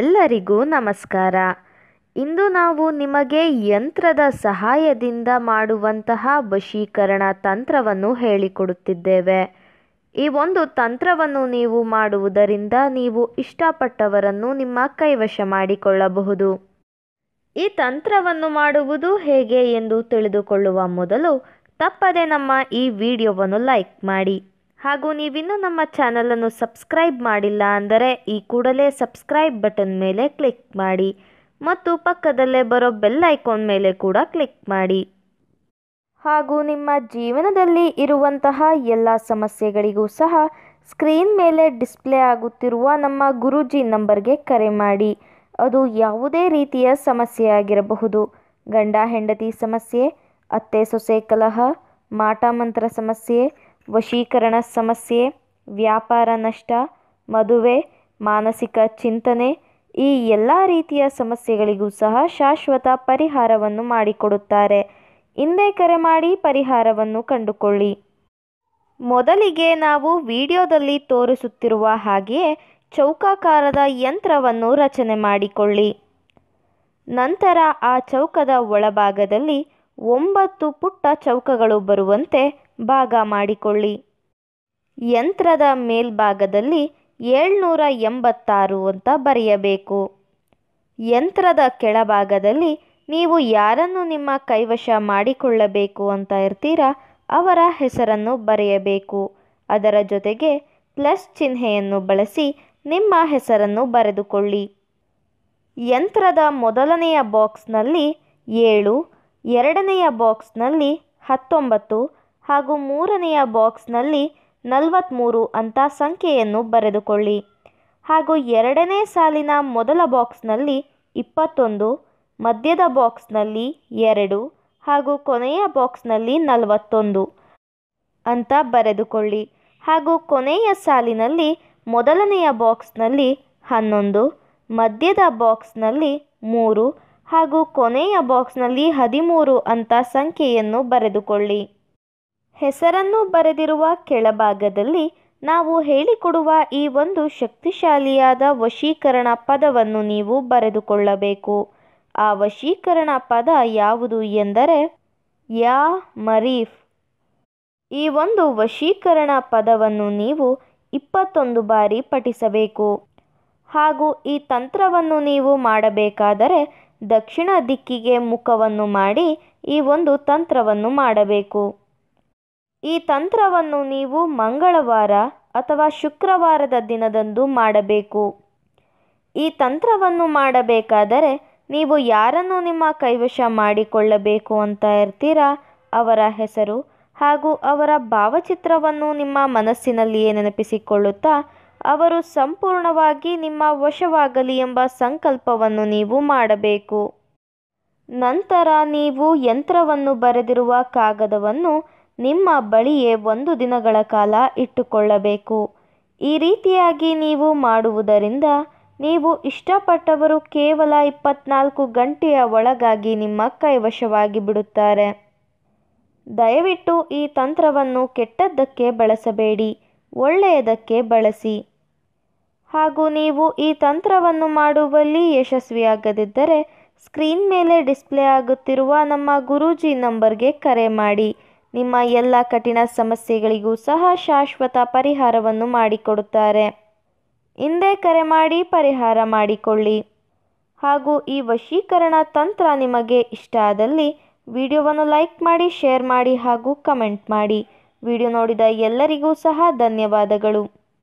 ಎಲ್ಲರಿಗೂ ನಮಸ್ಕಾರ ಇಂದು ನಾವು ನಿಮಗೆ ಯಂತ್ರದ ಸಹಾಯದಿಂದ ಮಾಡುವಂತಹ ವಶೀಕರಣ ತಂತ್ರವನ್ನು ಹೇಳಿಕೊಡುತ್ತಿದ್ದೇವೆ ಈ ಒಂದು ತಂತ್ರವನ್ನು ನೀವು ಮಾಡುವುದರಿಂದ ನೀವು ಇಷ್ಟಪಟ್ಟವರನ್ನು ನಿಮ್ಮ ಕೈವಶ ಮಾಡಿಕೊಳ್ಳಬಹುದು ಈ ತಂತ್ರವನ್ನು ಮಾಡುವುದು ಹೇಗೆ ಎಂದು ತಿಳಿದುಕೊಳ್ಳುವ ಮೊದಲು ತಪ್ಪದೆ ನಮ್ಮ ಈ ವಿಡಿಯೋವನ್ನು ಲೈಕ್ ಮಾಡಿ ಹಾಗೂ ನೀವಿನ್ನೂ ನಮ್ಮ ಚಾನಲನ್ನು ಸಬ್ಸ್ಕ್ರೈಬ್ ಮಾಡಿಲ್ಲ ಅಂದರೆ ಈ ಕೂಡಲೇ ಸಬ್ಸ್ಕ್ರೈಬ್ ಬಟನ್ ಮೇಲೆ ಕ್ಲಿಕ್ ಮಾಡಿ ಮತ್ತು ಪಕ್ಕದಲ್ಲೇ ಬರೋ ಬೆಲ್ ಐಕಾನ್ ಮೇಲೆ ಕೂಡ ಕ್ಲಿಕ್ ಮಾಡಿ ಹಾಗೂ ನಿಮ್ಮ ಜೀವನದಲ್ಲಿ ಇರುವಂತಹ ಎಲ್ಲ ಸಮಸ್ಯೆಗಳಿಗೂ ಸಹ ಸ್ಕ್ರೀನ್ ಮೇಲೆ ಡಿಸ್ಪ್ಲೇ ಆಗುತ್ತಿರುವ ನಮ್ಮ ಗುರೂಜಿ ನಂಬರ್ಗೆ ಕರೆ ಮಾಡಿ ಅದು ಯಾವುದೇ ರೀತಿಯ ಸಮಸ್ಯೆಯಾಗಿರಬಹುದು ಗಂಡ ಹೆಂಡತಿ ಸಮಸ್ಯೆ ಅತ್ತೆ ಸೊಸೆ ಕಲಹ ಮಾಟ ಮಂತ್ರ ಸಮಸ್ಯೆ ವಶೀಕರಣ ಸಮಸ್ಯೆ ವ್ಯಾಪಾರ ನಷ್ಟ ಮದುವೆ ಮಾನಸಿಕ ಚಿಂತನೆ ಈ ಎಲ್ಲ ರೀತಿಯ ಸಮಸ್ಯೆಗಳಿಗೂ ಸಹ ಶಾಶ್ವತ ಪರಿಹಾರವನ್ನು ಮಾಡಿಕೊಡುತ್ತಾರೆ ಹಿಂದೆ ಕರೆ ಮಾಡಿ ಪರಿಹಾರವನ್ನು ಕಂಡುಕೊಳ್ಳಿ ಮೊದಲಿಗೆ ನಾವು ವಿಡಿಯೋದಲ್ಲಿ ತೋರಿಸುತ್ತಿರುವ ಹಾಗೆಯೇ ಚೌಕಾಕಾರದ ಯಂತ್ರವನ್ನು ರಚನೆ ಮಾಡಿಕೊಳ್ಳಿ ನಂತರ ಆ ಚೌಕದ ಒಳಭಾಗದಲ್ಲಿ ಒಂಬತ್ತು ಪುಟ್ಟ ಚೌಕಗಳು ಬರುವಂತೆ ಭಾಗ ಮಾಡಿಕೊಳ್ಳಿ ಯಂತ್ರದ ಮೇಲ್ಭಾಗದಲ್ಲಿ ಏಳ್ನೂರ ಎಂಬತ್ತಾರು ಅಂತ ಬರೆಯಬೇಕು ಯಂತ್ರದ ಕೆಳಭಾಗದಲ್ಲಿ ನೀವು ಯಾರನ್ನು ನಿಮ್ಮ ಕೈವಶ ಮಾಡಿಕೊಳ್ಳಬೇಕು ಅಂತ ಇರ್ತೀರಾ ಅವರ ಹೆಸರನ್ನು ಬರೆಯಬೇಕು ಅದರ ಜೊತೆಗೆ ಪ್ಲಸ್ ಚಿಹ್ನೆಯನ್ನು ಬಳಸಿ ನಿಮ್ಮ ಹೆಸರನ್ನು ಬರೆದುಕೊಳ್ಳಿ ಯಂತ್ರದ ಮೊದಲನೆಯ ಬಾಕ್ಸ್ನಲ್ಲಿ ಏಳು ಎರಡನೆಯ ಬಾಕ್ಸ್ನಲ್ಲಿ ಹತ್ತೊಂಬತ್ತು ಹಾಗೂ ಮೂರನೆಯ ಬಾಕ್ಸ್ನಲ್ಲಿ ನಲವತ್ತ್ಮೂರು ಅಂತ ಸಂಖ್ಯೆಯನ್ನು ಬರೆದುಕೊಳ್ಳಿ ಹಾಗೂ ಎರಡನೇ ಸಾಲಿನ ಮೊದಲ ಬಾಕ್ಸ್ನಲ್ಲಿ ಇಪ್ಪತ್ತೊಂದು ಮಧ್ಯದ ಬಾಕ್ಸ್ನಲ್ಲಿ ಎರಡು ಹಾಗೂ ಕೊನೆಯ ಬಾಕ್ಸ್ನಲ್ಲಿ ನಲವತ್ತೊಂದು ಅಂತ ಬರೆದುಕೊಳ್ಳಿ ಹಾಗೂ ಕೊನೆಯ ಸಾಲಿನಲ್ಲಿ ಮೊದಲನೆಯ ಬಾಕ್ಸ್ನಲ್ಲಿ ಹನ್ನೊಂದು ಮಧ್ಯದ ಬಾಕ್ಸ್ನಲ್ಲಿ ಮೂರು ಹಾಗೂ ಕೊನೆಯ ಬಾಕ್ಸ್ನಲ್ಲಿ ಹದಿಮೂರು ಅಂತ ಸಂಖ್ಯೆಯನ್ನು ಬರೆದುಕೊಳ್ಳಿ ಹೆಸರನ್ನು ಬರೆದಿರುವ ಕೆಳಭಾಗದಲ್ಲಿ ನಾವು ಹೇಳಿಕೊಡುವ ಈ ಒಂದು ಶಕ್ತಿಶಾಲಿಯಾದ ವಶೀಕರಣ ಪದವನ್ನು ನೀವು ಬರೆದುಕೊಳ್ಳಬೇಕು ಆ ವಶೀಕರಣ ಪದ ಯಾವುದು ಎಂದರೆ ಯಾ ಮರೀಫ್ ಈ ಒಂದು ವಶೀಕರಣ ಪದವನ್ನು ನೀವು ಇಪ್ಪತ್ತೊಂದು ಬಾರಿ ಪಠಿಸಬೇಕು ಹಾಗೂ ಈ ತಂತ್ರವನ್ನು ನೀವು ಮಾಡಬೇಕಾದರೆ ದಕ್ಷಿಣ ದಿಕ್ಕಿಗೆ ಮುಖವನ್ನು ಮಾಡಿ ಈ ಒಂದು ತಂತ್ರವನ್ನು ಮಾಡಬೇಕು ಈ ತಂತ್ರವನ್ನು ನೀವು ಮಂಗಳವಾರ ಅಥವಾ ಶುಕ್ರವಾರದ ದಿನದಂದು ಮಾಡಬೇಕು ಈ ತಂತ್ರವನ್ನು ಮಾಡಬೇಕಾದರೆ ನೀವು ಯಾರನ್ನು ನಿಮ್ಮ ಕೈವಶ ಮಾಡಿಕೊಳ್ಳಬೇಕು ಅಂತ ಇರ್ತೀರಾ ಅವರ ಹೆಸರು ಹಾಗೂ ಅವರ ಭಾವಚಿತ್ರವನ್ನು ನಿಮ್ಮ ಮನಸ್ಸಿನಲ್ಲಿಯೇ ನೆನಪಿಸಿಕೊಳ್ಳುತ್ತಾ ಅವರು ಸಂಪೂರ್ಣವಾಗಿ ನಿಮ್ಮ ವಶವಾಗಲಿ ಎಂಬ ಸಂಕಲ್ಪವನ್ನು ನೀವು ಮಾಡಬೇಕು ನಂತರ ನೀವು ಯಂತ್ರವನ್ನು ಬರೆದಿರುವ ಕಾಗದವನ್ನು ನಿಮ್ಮ ಬಳಿಯೇ ಒಂದು ದಿನಗಳ ಕಾಲ ಇಟ್ಟುಕೊಳ್ಳಬೇಕು ಈ ರೀತಿಯಾಗಿ ನೀವು ಮಾಡುವುದರಿಂದ ನೀವು ಇಷ್ಟಪಟ್ಟವರು ಕೇವಲ ಇಪ್ಪತ್ನಾಲ್ಕು ಗಂಟೆಯ ಒಳಗಾಗಿ ನಿಮ್ಮ ಕೈವಶವಾಗಿ ಬಿಡುತ್ತಾರೆ ದಯವಿಟ್ಟು ಈ ತಂತ್ರವನ್ನು ಕೆಟ್ಟದ್ದಕ್ಕೆ ಬಳಸಬೇಡಿ ಒಳ್ಳೆಯದಕ್ಕೆ ಬಳಸಿ ಹಾಗೂ ನೀವು ಈ ತಂತ್ರವನ್ನು ಮಾಡುವಲ್ಲಿ ಯಶಸ್ವಿಯಾಗದಿದ್ದರೆ ಸ್ಕ್ರೀನ್ ಮೇಲೆ ಡಿಸ್ಪ್ಲೇ ಆಗುತ್ತಿರುವ ನಮ್ಮ ಗುರೂಜಿ ನಂಬರ್ಗೆ ಕರೆ ಮಾಡಿ ನಿಮ್ಮ ಎಲ್ಲ ಕಠಿಣ ಸಮಸ್ಯೆಗಳಿಗೂ ಸಹ ಶಾಶ್ವತ ಪರಿಹಾರವನ್ನು ಮಾಡಿಕೊಡುತ್ತಾರೆ ಹಿಂದೆ ಕರೆ ಮಾಡಿ ಪರಿಹಾರ ಮಾಡಿಕೊಳ್ಳಿ ಹಾಗೂ ಈ ವಶೀಕರಣ ತಂತ್ರ ನಿಮಗೆ ಇಷ್ಟ ಆದಲ್ಲಿ ವಿಡಿಯೋವನ್ನು ಲೈಕ್ ಮಾಡಿ ಶೇರ್ ಮಾಡಿ ಹಾಗೂ ಕಮೆಂಟ್ ಮಾಡಿ ವಿಡಿಯೋ ನೋಡಿದ ಎಲ್ಲರಿಗೂ ಸಹ ಧನ್ಯವಾದಗಳು